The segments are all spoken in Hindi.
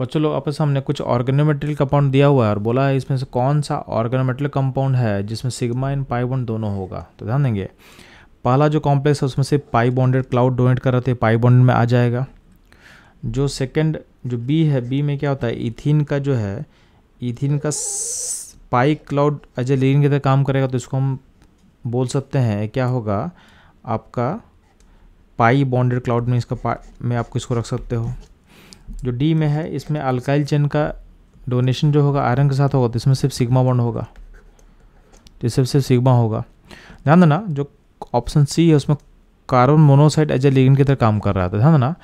बच्चों लोग आपस हमने कुछ ऑर्गेनोमेटेरियल कंपाउंड दिया हुआ है और बोला है इसमें से कौन सा ऑर्गेनोमेटेरियल कंपाउंड है जिसमें सिग्मा एंड पाई बॉन्ड दोनों होगा तो ध्यान देंगे पहला जो कॉम्प्लेक्स है उसमें से पाई बॉन्डेड क्लाउड डोनेट कर रहे थे पाई बॉन्ड में आ जाएगा जो सेकेंड जो बी है बी में क्या होता है इथिन का जो है इथिन का पाई क्लाउड अजय लीन की तरह काम करेगा तो इसको हम बोल सकते हैं क्या होगा आपका पाई बॉन्डेड क्लाउड में इसका पा में आपको इसको रख सकते हो जो डी में है इसमें अल्काइल चेन का डोनेशन जो होगा आयरन के साथ होगा तो इसमें सिर्फ सिग्मा वन होगा तो सिर्फ सिर्फ सिग्मा होगा ध्यान देना जो ऑप्शन सी है उसमें carbon monoxide as a ligand की तरह काम कर रहा था तो ध्यान देना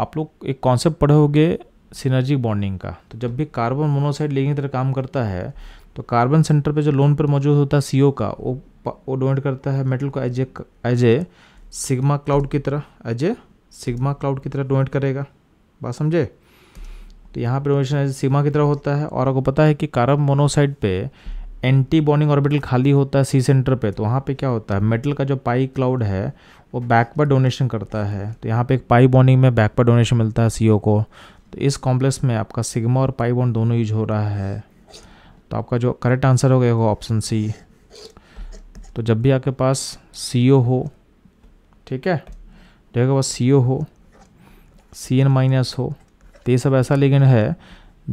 आप लोग एक कॉन्सेप्ट पढ़े सिनर्जिक बॉन्डिंग का तो जब भी कार्बन मोनोसाइड लिगन की तरह काम करता है तो कार्बन सेंटर पर जो लोन पर मौजूद होता है ओ का वो वो डोनेट करता है मेटल को as a as a sigma cloud की तरह एज ए सिग्मा क्लाउड की तरह डोनेट करेगा बात समझे तो यहाँ पर सीमा की तरह होता है और आपको पता है कि कार्बन मोनोसाइड पे एंटी बॉन्डिंग ऑर्बिटल खाली होता है सी सेंटर पे तो वहाँ पे क्या होता है मेटल का जो पाई क्लाउड है वो बैकवर्ड डोनेशन करता है तो यहाँ पे एक पाई बॉन्डिंग में बैकवर्ड डोनेशन मिलता है सी को तो इस कॉम्प्लेक्स में आपका सिग्मा और पाई बॉन्ड दोनों यूज हो रहा है तो आपका जो करेक्ट आंसर हो गया होगा ऑप्शन सी तो जब भी आपके पास सी हो ठीक है देखो बस सी हो सी एन माइनस हो तो ये सब ऐसा लेकिन है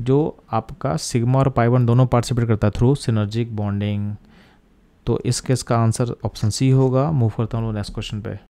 जो आपका सिग्मा और पाइवन दोनों पार्टिसिपेट करता है थ्रू सिनर्जिक बॉन्डिंग तो इस केस का आंसर ऑप्शन सी होगा मूव करता हूँ नेक्स्ट क्वेश्चन पे